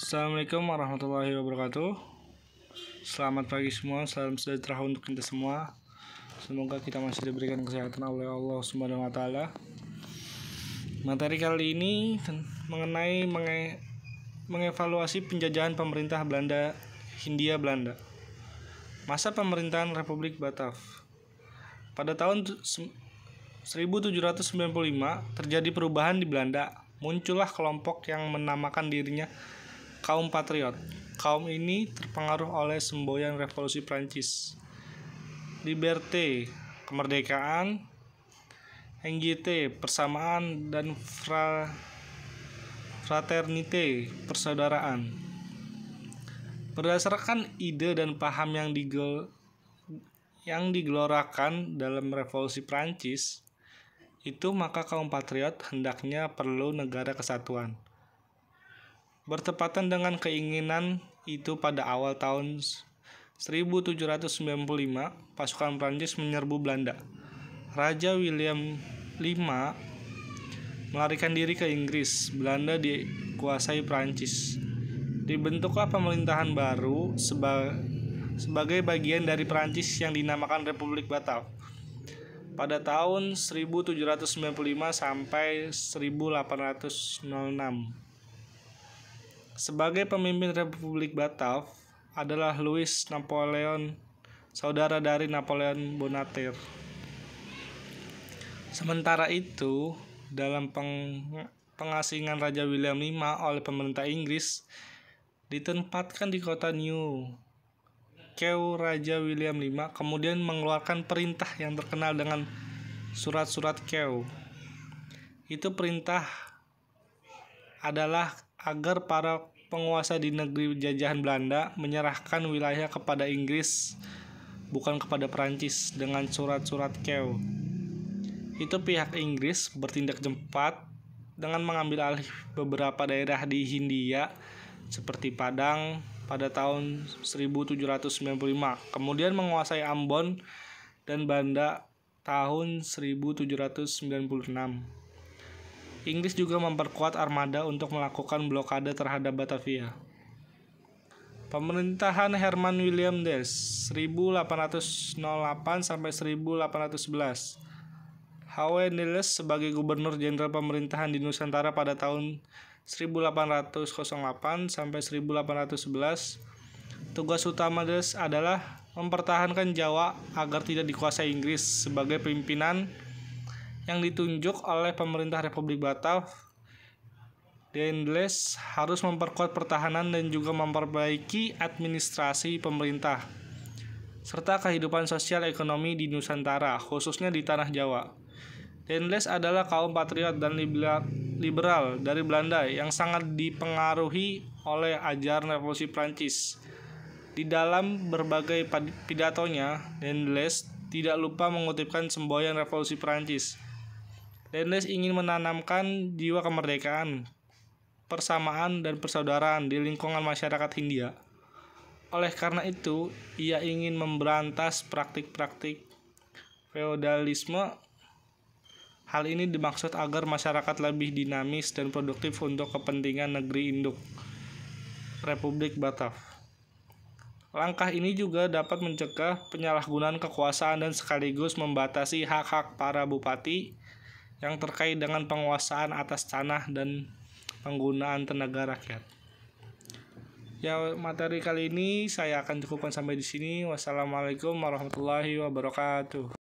Assalamualaikum warahmatullahi wabarakatuh Selamat pagi semua, salam sejahtera untuk kita semua Semoga kita masih diberikan kesehatan oleh Allah Subhanahu wa taala. Materi kali ini mengenai menge mengevaluasi penjajahan pemerintah Belanda Hindia Belanda. Masa pemerintahan Republik Batav. Pada tahun 1795 terjadi perubahan di Belanda. Muncullah kelompok yang menamakan dirinya kaum patriot. Kaum ini terpengaruh oleh semboyan revolusi Prancis. Liberté, kemerdekaan, NGT, persamaan, dan fra fraternité, persaudaraan. Berdasarkan ide dan paham yang digel yang digelorakan dalam revolusi Prancis, itu maka kaum patriot hendaknya perlu negara kesatuan bertepatan dengan keinginan itu pada awal tahun 1795, pasukan Prancis menyerbu Belanda. Raja William V melarikan diri ke Inggris. Belanda dikuasai Prancis. Dibentuklah pemerintahan baru sebagai bagian dari Prancis yang dinamakan Republik Batal. Pada tahun 1795 sampai 1806. Sebagai pemimpin Republik Batav adalah Louis Napoleon, saudara dari Napoleon Bonaparte. Sementara itu, dalam peng pengasingan Raja William V oleh pemerintah Inggris ditempatkan di kota New Kew Raja William V kemudian mengeluarkan perintah yang terkenal dengan surat-surat Kew. Itu perintah adalah agar para penguasa di negeri jajahan Belanda menyerahkan wilayah kepada Inggris bukan kepada Perancis dengan surat-surat Kew. Itu pihak Inggris bertindak cepat dengan mengambil alih beberapa daerah di Hindia seperti Padang pada tahun 1795, kemudian menguasai Ambon dan Banda tahun 1796. Inggris juga memperkuat armada untuk melakukan blokade terhadap Batavia. Pemerintahan Herman William Des 1808 sampai 1811. H.W. Niles sebagai gubernur jenderal pemerintahan di Nusantara pada tahun 1808 sampai 1811. Tugas utama Des adalah mempertahankan Jawa agar tidak dikuasai Inggris sebagai pimpinan yang ditunjuk oleh pemerintah Republik Batav Dendles harus memperkuat pertahanan dan juga memperbaiki administrasi pemerintah serta kehidupan sosial ekonomi di Nusantara, khususnya di tanah Jawa. Dendles adalah kaum patriot dan liberal dari Belanda yang sangat dipengaruhi oleh ajaran revolusi Prancis. Di dalam berbagai pidatonya, Dendles tidak lupa mengutipkan semboyan revolusi Prancis Dennis ingin menanamkan jiwa kemerdekaan, persamaan, dan persaudaraan di lingkungan masyarakat Hindia. Oleh karena itu, ia ingin memberantas praktik-praktik feodalisme. Hal ini dimaksud agar masyarakat lebih dinamis dan produktif untuk kepentingan negeri induk Republik Batav. Langkah ini juga dapat mencegah penyalahgunaan kekuasaan dan sekaligus membatasi hak-hak para bupati, yang terkait dengan penguasaan atas tanah dan penggunaan tenaga rakyat. Ya, materi kali ini saya akan cukupkan sampai di sini. Wassalamualaikum warahmatullahi wabarakatuh.